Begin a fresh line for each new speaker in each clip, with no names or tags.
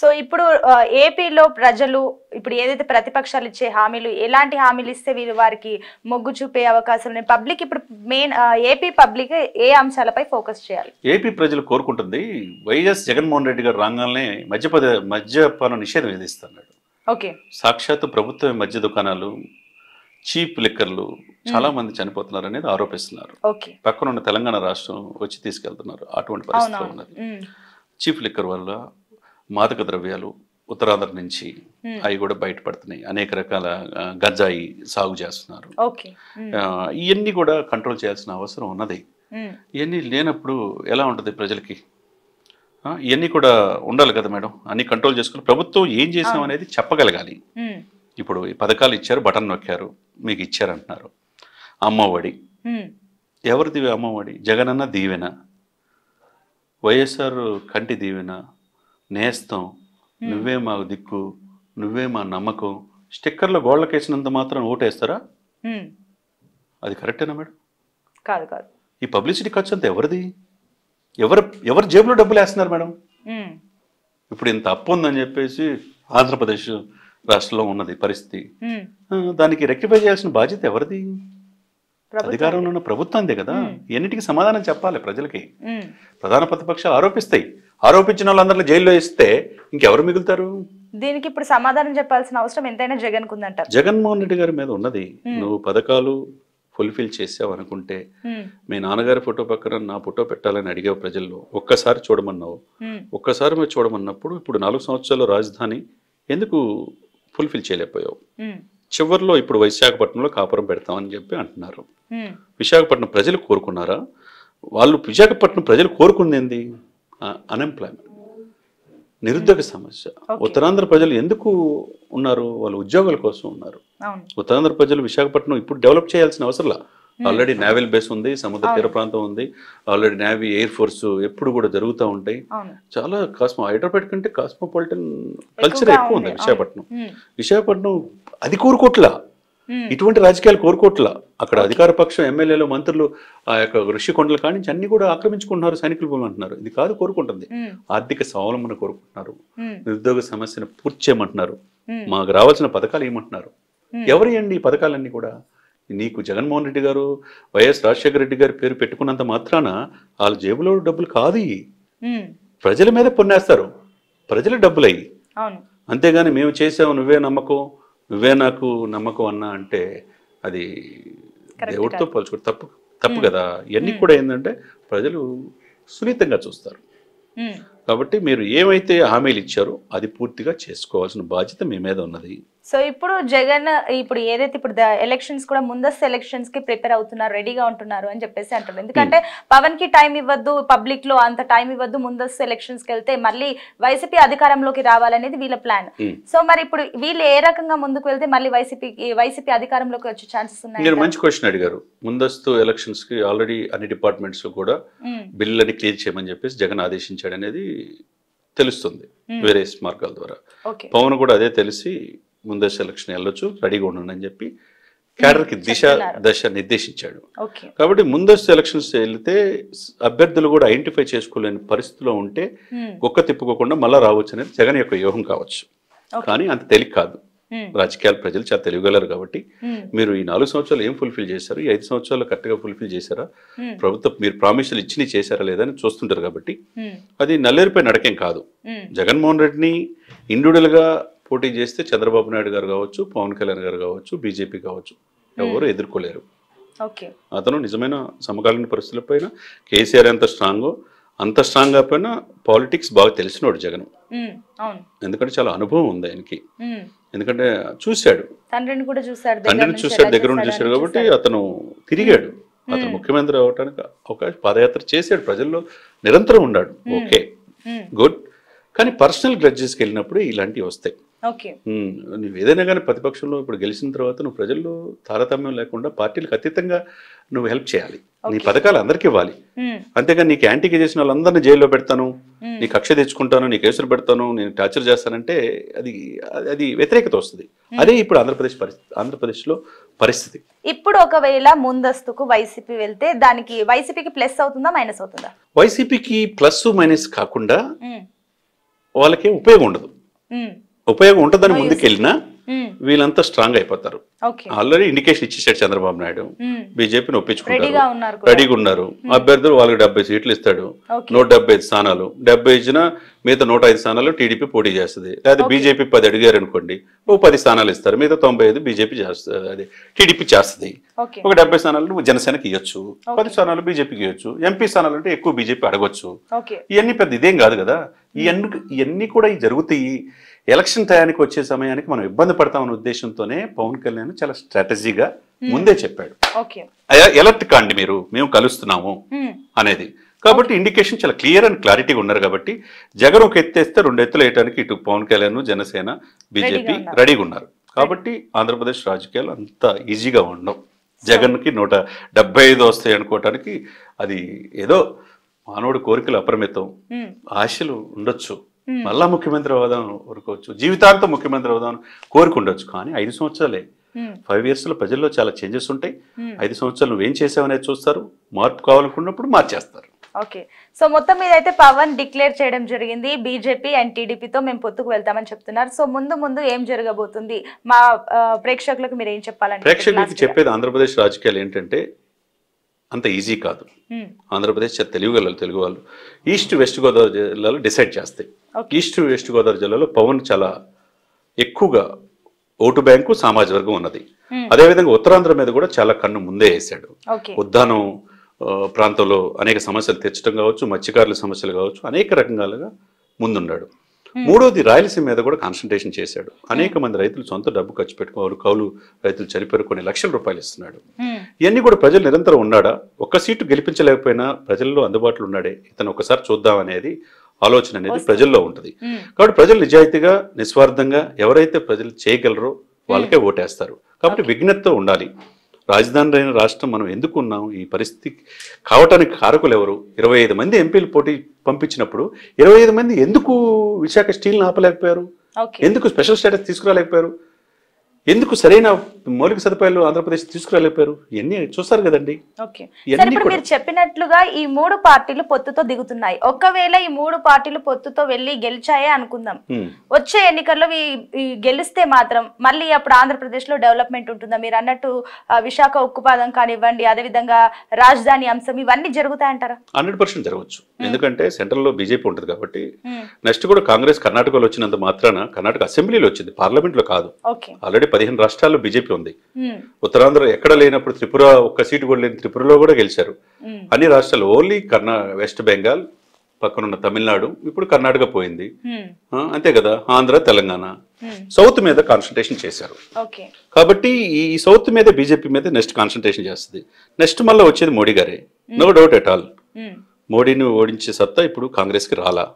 So ఇప్పుడు ఏపీలో ప్రజలు ఇప్పుడు ఏదైతే ప్రతిపక్షాలు ఇచ్చే హామీలు ఎలాంటి హామీలు ఇస్తే వీళ్ళు వారికి మొగ్గు చూపే అవకాశం ఉన్నాయి పబ్లిక్ ఇప్పుడు మెయిన్ ఏపీ పబ్లిక్ ఏ అంశాలపై ఫోకస్ చేయాలి
ఏపీ ప్రజలు కోరుకుంటుంది వైఎస్ జగన్మోహన్ రెడ్డి గారు రాగానే మద్యపద మద్యపాన నిషేధం విధిస్తున్నాడు ఓకే సాక్షాత్ ప్రభుత్వ మద్య దుకాణాలు చీప్ లిక్కర్లు చాలా మంది చనిపోతున్నారు అనేది ఆరోపిస్తున్నారు పక్కన ఉన్న తెలంగాణ రాష్ట్రం వచ్చి తీసుకెళ్తున్నారు అటువంటి పరిస్థితి ఉన్నది చీప్ లిక్కర్ వల్ల మాదక ద్రవ్యాలు ఉత్తరాంధ్ర నుంచి hmm. అవి కూడా బయటపడుతున్నాయి అనేక రకాల గజాయి సాగు చేస్తున్నారు
hmm.
ఇవన్నీ కూడా కంట్రోల్ చేయాల్సిన అవసరం ఉన్నది hmm. ఇవన్నీ లేనప్పుడు ఎలా ఉంటుంది ప్రజలకి ఇవన్నీ కూడా ఉండాలి కదా మేడం అన్ని కంట్రోల్ చేసుకుని ప్రభుత్వం ఏం చేసాం అనేది చెప్పగలగాలి ఇప్పుడు ఈ పథకాలు ఇచ్చారు బటన్ నొక్కారు మీకు ఇచ్చారంటున్నారు అమ్మఒడి ఎవరిది అమ్మఒడి జగనన్న దీవెన వైఎస్ఆర్ కంటి దీవెన నేస్తం నువ్వే మా దిక్కు నువ్వే మా నమ్మకం స్టిక్కర్లు గోళ్ళకేసినంత మాత్రం ఓటేస్తారా అది కరెక్టేనా మేడం కాదు కాదు ఈ పబ్లిసిటీ ఖర్చు అంతా ఎవరిది ఎవరు ఎవరు జేబులో డబ్బులు వేస్తున్నారు మేడం ఇప్పుడు ఇంత అప్పు ఉందని చెప్పేసి ఆంధ్రప్రదేశ్ రాష్ట్రంలో ఉన్నది పరిస్థితి దానికి రెక్టిఫై చేయాల్సిన బాధ్యత ఎవరిది అధికారంలో ఉన్న ప్రభుత్వందే కదా ఎన్నిటికి సమాధానం చెప్పాలి ప్రజలకి ప్రధాన ప్రతిపక్షాలు ఆరోపిస్తాయి ఆరోపించిన వాళ్ళందరినీ జైల్లో వేస్తే ఇంకెవరు మిగులుతారు
దీనికి ఇప్పుడు సమాధానం చెప్పాల్సిన అవసరం ఎంతైనా జగన్ కుందంట
జగన్మోహన్ రెడ్డి గారి మీద ఉన్నది నువ్వు పథకాలు ఫుల్ఫిల్ చేసావు అనుకుంటే మీ నాన్నగారి ఫోటో పక్కన నా ఫోటో పెట్టాలని అడిగావు ప్రజల్లో ఒక్కసారి చూడమన్నావు ఒక్కసారి మీరు చూడమన్నప్పుడు ఇప్పుడు నాలుగు సంవత్సరాలు రాజధాని ఎందుకు ఫుల్ఫిల్ చేయలేకపోయావు చివరిలో ఇప్పుడు విశాఖపట్నంలో కాపురం పెడతామని చెప్పి అంటున్నారు విశాఖపట్నం ప్రజలు కోరుకున్నారా వాళ్ళు విశాఖపట్నం ప్రజలు కోరుకుంది అన్ఎంప్లాయ్మెంట్ నిరుద్యోగ సమస్య ఉత్తరాంధ్ర ప్రజలు ఎందుకు ఉన్నారు వాళ్ళు ఉద్యోగాల కోసం ఉన్నారు ఉత్తరాంధ్ర ప్రజలు విశాఖపట్నం ఇప్పుడు డెవలప్ చేయాల్సిన అవసరంలా ఆల్రెడీ నేవల్ బేస్ ఉంది సముద్ర తీర ప్రాంతం ఉంది ఆల్రెడీ నేవీ ఎయిర్ ఫోర్స్ ఎప్పుడు కూడా జరుగుతూ ఉంటాయి చాలా కాస్మో హైదరాబాద్ కంటే కాస్మోపాలిటన్ కల్చర్ ఎక్కువ ఉంది విశాఖపట్నం hmm. విశాఖపట్నం అది కోరుకోట్లా ఇటువంటి రాజకీయాలు కోరుకోట్ల అక్కడ అధికార పక్షం ఎమ్మెల్యేలు మంత్రులు ఆ యొక్క ఋషికొండలు కానించి అన్ని కూడా ఆక్రమించుకుంటున్నారు సైనికుల భూములు అంటున్నారు ఇది కాదు కోరుకుంటుంది ఆర్థిక స్వావలంబన కోరుకుంటున్నారు నిరుద్యోగ సమస్యను పూర్తి చేయమంటున్నారు మాకు రావాల్సిన పథకాలు ఏమంటున్నారు ఎవరు అండి ఈ పథకాలన్నీ కూడా నీకు జగన్మోహన్ రెడ్డి గారు వైఎస్ రాజశేఖర రెడ్డి గారి పేరు పెట్టుకున్నంత మాత్రాన వాళ్ళ జేబులో డబ్బులు కాదు ప్రజల మీద పొన్నేస్తారు ప్రజల డబ్బులు అయ్యి అంతేగాని మేము చేసాము నువ్వే నమ్మకం నువ్వే నాకు నమ్మకం అన్నా అంటే అది దేవుడితో పోల్చుకో తప్పు తప్పు కదా ఇవన్నీ కూడా ఏంటంటే ప్రజలు సున్నితంగా చూస్తారు కాబట్టి మీరు ఏమైతే హామీలు ఇచ్చారో అది పూర్తిగా చేసుకోవాల్సిన బాధ్యత మీ మీద ఉన్నది
సో ఇప్పుడు జగన్ ఇప్పుడు ఏదైతే ఇప్పుడు ఎలక్షన్స్ కూడా ముందస్తు ఎలక్షన్స్ కి ప్రిపేర్ అవుతున్నారు రెడీగా ఉంటున్నారు అని చెప్పేసి అంటారు ఎందుకంటే hmm. పవన్ కి టైం ఇవ్వద్దు పబ్లిక్ లో అంత టైం ఇవ్వద్దు ముందస్తు ఎలక్షన్స్ కి వెళ్తే మళ్ళీ వైసీపీ అధికారంలోకి రావాలనేది వీళ్ళ ప్లాన్ hmm. సో మరి ఇప్పుడు వీళ్ళు ఏ రకంగా ముందుకు వెళ్తే మళ్ళీ వైసీపీ వైసీపీ అధికారంలోకి వచ్చే ఛాన్సెస్ ఉన్నాయి మంచి
క్వశ్చన్ అడిగారు ముందస్తు ఎలక్షన్స్ కి ఆల్రెడీ అన్ని డిపార్ట్మెంట్స్ కూడా hmm. బిల్లు క్లియర్ చేయమని చెప్పేసి జగన్ ఆదేశించాడు అనేది తెలుస్తుంది వేరే మార్గాల ద్వారా పవన్ కూడా అదే తెలిసి ముందశ సెలక్షన్ వెళ్ళొచ్చు రెడీగా ఉండండి అని చెప్పి క్యాడర్కి దిశ దశ నిర్దేశించాడు కాబట్టి ముందస్తు ఎలక్షన్స్ వెళ్తే అభ్యర్థులు కూడా ఐడెంటిఫై చేసుకోలేని పరిస్థితిలో ఉంటే ఒక్క తిప్పుకోకుండా మళ్ళా రావచ్చు అనేది జగన్ యొక్క వ్యూహం కావచ్చు కానీ అంత తెలియ కాదు రాజకీయాలు ప్రజలు చాలా తెలియగలరు కాబట్టి మీరు ఈ నాలుగు సంవత్సరాలు ఏం ఫుల్ఫిల్ చేశారు ఈ ఐదు సంవత్సరాలు కరెక్ట్గా ఫుల్ఫిల్ చేశారా ప్రభుత్వం మీరు ప్రామిసులు ఇచ్చినవి చేశారా లేదని చూస్తుంటారు కాబట్టి అది నల్లేరుపై నడకేం కాదు జగన్మోహన్ రెడ్డిని ఇండివిజువల్గా పోటీ చేస్తే చంద్రబాబు నాయుడు గారు కావచ్చు పవన్ కళ్యాణ్ గారు కావచ్చు బీజేపీ కావచ్చు ఎవరు ఎదుర్కోలేరు అతను నిజమైన సమకాలీన పరిస్థితుల పైన కేసీఆర్ ఎంత స్ట్రాంగ్ అంత స్ట్రాంగ్ పైన పాలిటిక్స్ బాగా తెలిసినోడు జగన్ ఎందుకంటే చాలా అనుభవం ఉంది ఆయనకి ఎందుకంటే చూశాడు
తండ్రిని కూడా చూశాడు తండ్రిని చూశాడు దగ్గర నుండి చూశాడు కాబట్టి
అతను తిరిగాడు అతను ముఖ్యమంత్రి అవ్వటానికి ఒక పాదయాత్ర చేశాడు ప్రజల్లో నిరంతరం ఉన్నాడు ఓకే గుడ్ కానీ పర్సనల్ గ్రడ్జెస్కి వెళ్ళినప్పుడు ఇలాంటివి వస్తాయి నువ్వు ఏదైనా కానీ ప్రతిపక్షంలో ఇప్పుడు గెలిచిన తర్వాత నువ్వు ప్రజల్లో తారతమ్యం లేకుండా పార్టీలకు అతీతంగా నువ్వు హెల్ప్ చేయాలి నీ పథకాలు అందరికి ఇవ్వాలి అంతేగాని నీకు యాంటీకి చేసిన వాళ్ళందరినీ జైల్లో పెడతాను నీ కక్ష తెచ్చుకుంటాను నీ కేసులు పెడతాను నేను టార్చర్ చేస్తానంటే అది అది వ్యతిరేకత వస్తుంది అదే ఇప్పుడు ఆంధ్రప్రదేశ్ పరిస్థితి ఆంధ్రప్రదేశ్లో పరిస్థితి
ఇప్పుడు ఒకవేళ ముందస్తుకు వైసీపీ వెళ్తే దానికి వైసీపీకి ప్లస్ అవుతుందా మైనస్ అవుతుందా
వైసీపీకి ప్లస్ మైనస్ కాకుండా వాళ్ళకి ఉపయోగం ఉండదు ఉపయోగం ఉంటుందని ముందుకెళ్ళినా hmm. వీళ్ళంతా స్ట్రాంగ్ అయిపోతారు ఆల్రెడీ ఇండికేషన్ ఇచ్చేసాడు చంద్రబాబు నాయుడు hmm. బీజేపీని ఒప్పించుకుంటారు రెడీగా ఉన్నారు hmm. అభ్యర్థులు వాళ్ళకి డెబ్బై సీట్లు ఇస్తాడు నూట డెబ్బై ఐదు స్థానాలు డెబ్బై ఇచ్చిన మిగతా నూట ఐదు స్థానాలు టీడీపీ పోటీ చేస్తుంది లేదా బీజేపీ పది అడిగారు అనుకోండి ఓ పది స్థానాలు ఇస్తారు మిగతా తొంభై ఐదు బీజేపీ చేస్తుంది అది టీడీపీ చేస్తుంది ఒక డెబ్బై స్థానాలు నువ్వు జనసేనకి ఇవ్వచ్చు పది స్థానాలు బీజేపీకి ఇవ్వచ్చు ఎంపీ స్థానాలు అంటే ఎక్కువ బీజేపీ అడగొచ్చు ఇవన్నీ పెద్ద ఇదేం కాదు కదా ఇవన్నీ ఇవన్నీ కూడా జరుగుతాయి ఎలక్షన్ టయానికి వచ్చే సమయానికి మనం ఇబ్బంది పడతామనే ఉద్దేశంతోనే పవన్ కళ్యాణ్ చాలా స్ట్రాటజీగా hmm. ముందే చెప్పాడు ఎలర్ట్ కాండి మీరు మేము కలుస్తున్నాము hmm. అనేది కాబట్టి ఇండికేషన్ చాలా క్లియర్ అండ్ క్లారిటీగా ఉన్నారు కాబట్టి జగన్ ఒక ఎత్తేస్తే రెండు ఎత్తులు వేయడానికి ఇటు పవన్ కళ్యాణ్ జనసేన బీజేపీ రెడీగా ఉన్నారు కాబట్టి ఆంధ్రప్రదేశ్ రాజకీయాలు అంత ఈజీగా ఉండవు జగన్కి నూట డెబ్బై ఐదు వస్తాయి అనుకోవటానికి అది ఏదో మానవుడి కోరికలు అపరిమితం hmm. ఆశలు ఉండొచ్చు మళ్ళా ముఖ్యమంత్రి అవుదాం కోరుకోవచ్చు జీవితాంతం ముఖ్యమంత్రి అవుదాం కోరుకుండొచ్చు కానీ ఐదు సంవత్సరాలే ఫైవ్ ఇయర్స్ లో ప్రజల్లో చాలా చేంజెస్ ఉంటాయి ఐదు సంవత్సరాలు నువ్వేం చేసావనేది చూస్తారు మార్పు కావాలనుకున్నప్పుడు మార్చేస్తారు
ఓకే సో మొత్తం మీద అయితే పవన్ డిక్లేర్ చేయడం జరిగింది బీజేపీ అండ్ టీడీపీతో మేము పొత్తుకు వెళ్తామని చెప్తున్నారు సో ముందు ముందు ఏం జరగబోతుంది మా ప్రేక్షకులకు మీరు ఏం చెప్పాలంటే ప్రేక్షకులకు చెప్పేది
ఆంధ్రప్రదేశ్ రాజకీయాలు ఏంటంటే అంత ఈజీ కాదు ఆంధ్రప్రదేశ్ తెలుగు గల్లలు తెలుగు వాళ్ళు ఈస్ట్ వెస్ట్ గోదావరి జిల్లాలో డిసైడ్ చేస్తాయి ఈస్ట్ వెస్ట్ గోదావరి జిల్లాలో పవన్ చాలా ఎక్కువగా ఓటు బ్యాంకు సామాజిక వర్గం ఉన్నది అదేవిధంగా ఉత్తరాంధ్ర మీద కూడా చాలా కన్ను ముందే వేశాడు ఉద్దానం ప్రాంతంలో అనేక సమస్యలు తెచ్చడం కావచ్చు మత్స్యకారుల సమస్యలు కావచ్చు అనేక రకాలుగా ముందున్నాడు Hmm. మూడోది రాయలసీమ మీద కూడా కాన్సన్ట్రేషన్ చేశాడు hmm. అనేక మంది రైతులు సొంత డబ్బు ఖర్చు పెట్టుకోవాలి కౌలు రైతులు చనిపోయారు కొన్ని లక్షల రూపాయలు ఇస్తున్నాడు hmm. ఇవన్నీ కూడా ప్రజలు నిరంతరం ఉన్నాడా ఒక్క సీటు గెలిపించలేకపోయినా ప్రజల్లో అందుబాటులో ఉన్నాడే ఇతను ఒకసారి చూద్దాం అనేది ఆలోచన అనేది ప్రజల్లో ఉంటుంది కాబట్టి ప్రజలు నిజాయితీగా నిస్వార్థంగా ఎవరైతే ప్రజలు చేయగలరో వాళ్ళకే ఓటేస్తారు కాబట్టి విఘ్నతతో ఉండాలి రాజధాని అయిన రాష్ట్రం మనం ఎందుకు ఉన్నాం ఈ పరిస్థితి కావటానికి కారకులు ఎవరు ఇరవై ఐదు మంది ఎంపీలు పోటీ పంపించినప్పుడు ఇరవై ఐదు మంది ఎందుకు విశాఖ స్టీల్ని ఆపలేకపోయారు ఎందుకు స్పెషల్ స్టేటస్ తీసుకురాలేకపోయారు ఎందుకు సరైన మౌలిక సదుపాయాలు ఆంధ్రప్రదేశ్ తీసుకురాలేపారు ఇవన్నీ చూస్తారు కదండి
మీరు చెప్పినట్లుగా ఈ మూడు పార్టీలు పొత్తుతో దిగుతున్నాయి ఒకవేళ ఈ మూడు పార్టీలు పొత్తుతో వెళ్లి గెలిచాయే అనుకుందాం వచ్చే ఎన్నికల్లో గెలిస్తే మాత్రం మళ్ళీ అప్పుడు ఆంధ్రప్రదేశ్ లో డెవలప్మెంట్ ఉంటుందా మీరు అన్నట్టు విశాఖ ఉక్కుపాదం కానివ్వండి అదేవిధంగా రాజధాని అంశం ఇవన్నీ జరుగుతాయంటారా
హండ్రెడ్ పర్సెంట్ జరగవచ్చు ఎందుకంటే సెంట్రల్ లో బీజేపీ ఉంటుంది కాబట్టి నెక్స్ట్ కూడా కాంగ్రెస్ కర్ణాటకలో వచ్చినంత మాత్రాన కర్ణాటక అసెంబ్లీలో వచ్చింది పార్లమెంట్ లో కాదు ఆల్రెడీ పదిహేను రాష్ట్రాల్లో బీజేపీ ఉంది ఉత్తరాంధ్ర ఎక్కడ లేనప్పుడు త్రిపుర ఒక్క సీటు కూడా లేని త్రిపురలో కూడా గెలిచారు అన్ని రాష్ట్రాలు ఓన్లీ కర్ణా వెస్ట్ బెంగాల్ పక్కనున్న తమిళనాడు ఇప్పుడు కర్ణాటక పోయింది అంతే కదా ఆంధ్ర తెలంగాణ సౌత్ మీద కాన్సన్ట్రేషన్ చేశారు కాబట్టి ఈ సౌత్ మీద బీజేపీ మీద నెక్స్ట్ కాన్సన్ట్రేషన్ చేస్తుంది నెక్స్ట్ మళ్ళీ వచ్చేది మోడీ గారే నో డౌట్ ఎట్ ఆల్ మోడీని ఓడించే సత్తా ఇప్పుడు కాంగ్రెస్ కి రాలా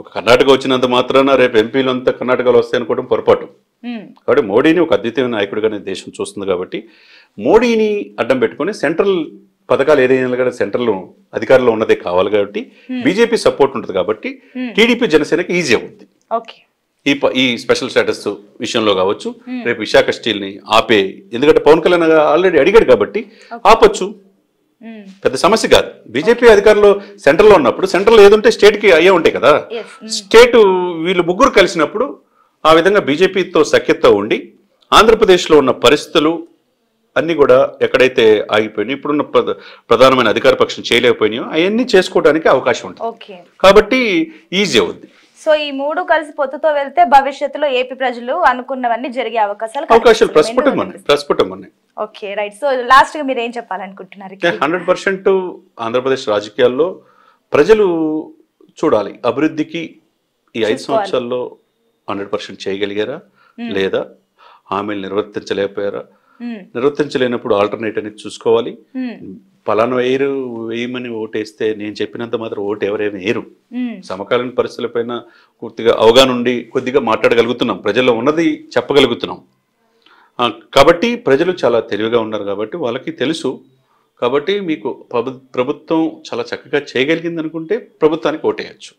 ఒక కర్ణాటక వచ్చినంత మాత్రాన రేపు ఎంపీలు అంతా కర్ణాటకలో వస్తాయనుకోవడం అనుకోవడం పొరపాటు కాబట్టి మోడీని ఒక అద్వితీయ నాయకుడిగానే దేశం చూస్తుంది కాబట్టి మోడీని అడ్డం పెట్టుకొని సెంట్రల్ పథకాలు ఏదైనా కానీ సెంట్రల్ అధికారంలో ఉన్నదే కావాలి కాబట్టి బీజేపీ సపోర్ట్ ఉంటుంది కాబట్టి టీడీపీ జనసేనకి ఈజీ అవుతుంది ఈ ఈ స్పెషల్ స్టేటస్ విషయంలో కావచ్చు రేపు విశాఖ స్టీల్ని ఆపే ఎందుకంటే పవన్ కళ్యాణ్ ఆల్రెడీ అడిగాడు కాబట్టి ఆపచ్చు పెద్ద సమస్య కాదు బీజేపీ అధికారంలో సెంట్రల్లో ఉన్నప్పుడు సెంట్రల్ ఏదుంటే కి అయ్యే ఉంటాయి కదా స్టేట్ వీళ్ళు ముగ్గురు కలిసినప్పుడు ఆ విధంగా బీజేపీతో సఖ్యతో ఉండి ఆంధ్రప్రదేశ్లో ఉన్న పరిస్థితులు అన్నీ కూడా ఎక్కడైతే ఆగిపోయినాయి ఇప్పుడున్న ప్రధానమైన అధికార పక్షం చేయలేకపోయినాయో అవన్నీ చేసుకోవడానికి అవకాశం ఉంటుంది కాబట్టి ఈజీ అవుద్ది
సో ఈ మూడు కలిసి పొత్తుతో వెళ్తే భవిష్యత్తులో ఏపీ ప్రజలు అనుకున్నవన్నీ జరిగే అవకాశాలు అవకాశాలు ప్రస్ఫుటం
ప్రస్ఫుటం ఉన్నాయి
ఓకే రైట్ సో లాస్ట్ గా మీరు ఏం చెప్పాలనుకుంటున్నారు
హండ్రెడ్ పర్సెంట్ ఆంధ్రప్రదేశ్ రాజకీయాల్లో ప్రజలు చూడాలి అభివృద్ధికి ఈ ఐదు సంవత్సరాల్లో హండ్రెడ్ పర్సెంట్ చేయగలిగారా లేదా హామీలు నిర్వర్తించలేకపోయారా నిర్వర్తించలేనప్పుడు ఆల్టర్నేట్ అనేది చూసుకోవాలి పలానా వేయరు వేయమని ఓటేస్తే నేను చెప్పినంత మాత్రం ఓటు ఎవరైనా వేయరు సమకాలీన పరిస్థితులపైన పూర్తిగా అవగాహన ఉండి కొద్దిగా మాట్లాడగలుగుతున్నాం ప్రజల్లో ఉన్నది చెప్పగలుగుతున్నాం కాబట్టి ప్రజలు చాలా తెలివిగా ఉన్నారు కాబట్టి వాళ్ళకి తెలుసు కాబట్టి మీకు ప్రభుత్వం చాలా చక్కగా చేయగలిగింది అనుకుంటే ప్రభుత్వానికి ఓటేయచ్చు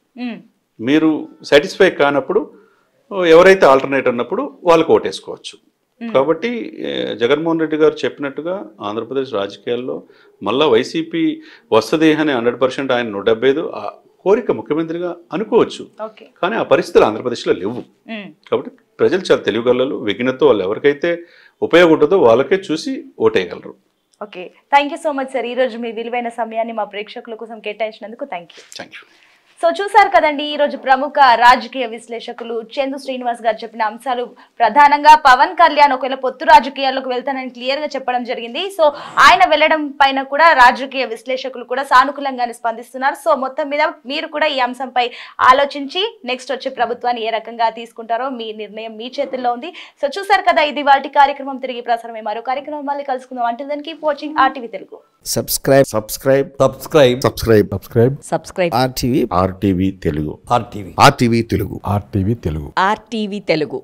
మీరు సాటిస్ఫై కానప్పుడు ఎవరైతే ఆల్టర్నేట్ అన్నప్పుడు వాళ్ళకి ఓటేసుకోవచ్చు కాబట్టి జగన్మోహన్ రెడ్డి గారు చెప్పినట్టుగా ఆంధ్రప్రదేశ్ రాజకీయాల్లో మళ్ళా వైసీపీ వస్తుంది అని హండ్రెడ్ పర్సెంట్ ఆయన నూట డెబ్బై ఐదు కోరిక ముఖ్యమంత్రిగా అనుకోవచ్చు కానీ ఆ పరిస్థితులు ఆంధ్రప్రదేశ్లో లేవు కాబట్టి ప్రజలు చాలా తెలియగలరు విఘ్నతో వాళ్ళు ఎవరికైతే ఉపయోగం ఉంటుందో వాళ్ళకే చూసి ఓటేయగలరు okay
thank so much sir ఈరోజు మీ విలువైన సమయాన్ని మా ప్రేక్షకుల కోసం కేటాయించినందుకు థ్యాంక్ యూ సో చూసారు కదండి ఈ రోజు ప్రముఖ రాజకీయ విశ్లేషకులు చందు శ్రీనివాస్ గారు చెప్పిన అంశాలు ప్రధానంగా పవన్ కళ్యాణ్ ఒకవేళ పొత్తు రాజకీయాల్లోకి వెళ్తానని క్లియర్ గా చెప్పడం జరిగింది సో ఆయన వెళ్ళడం పైన కూడా రాజకీయ విశ్లేషకులు కూడా సానుకూలంగానే స్పందిస్తున్నారు సో మొత్తం మీద మీరు కూడా ఈ అంశంపై ఆలోచించి నెక్స్ట్ వచ్చే ప్రభుత్వాన్ని ఏ రకంగా తీసుకుంటారో మీ నిర్ణయం మీ చేతుల్లో ఉంది సో చూసారు కదా ఇది వాటి కార్యక్రమం తిరిగి ప్రసారమే మరో కార్యక్రమం మళ్ళీ కలుసుకుందాం అంటే దానికి watching RTV
Telugu subscribe subscribe subscribe subscribe subscribe subscribe RTV R RTV Telugu RTV RTV Telugu RTV Telugu
RTV Telugu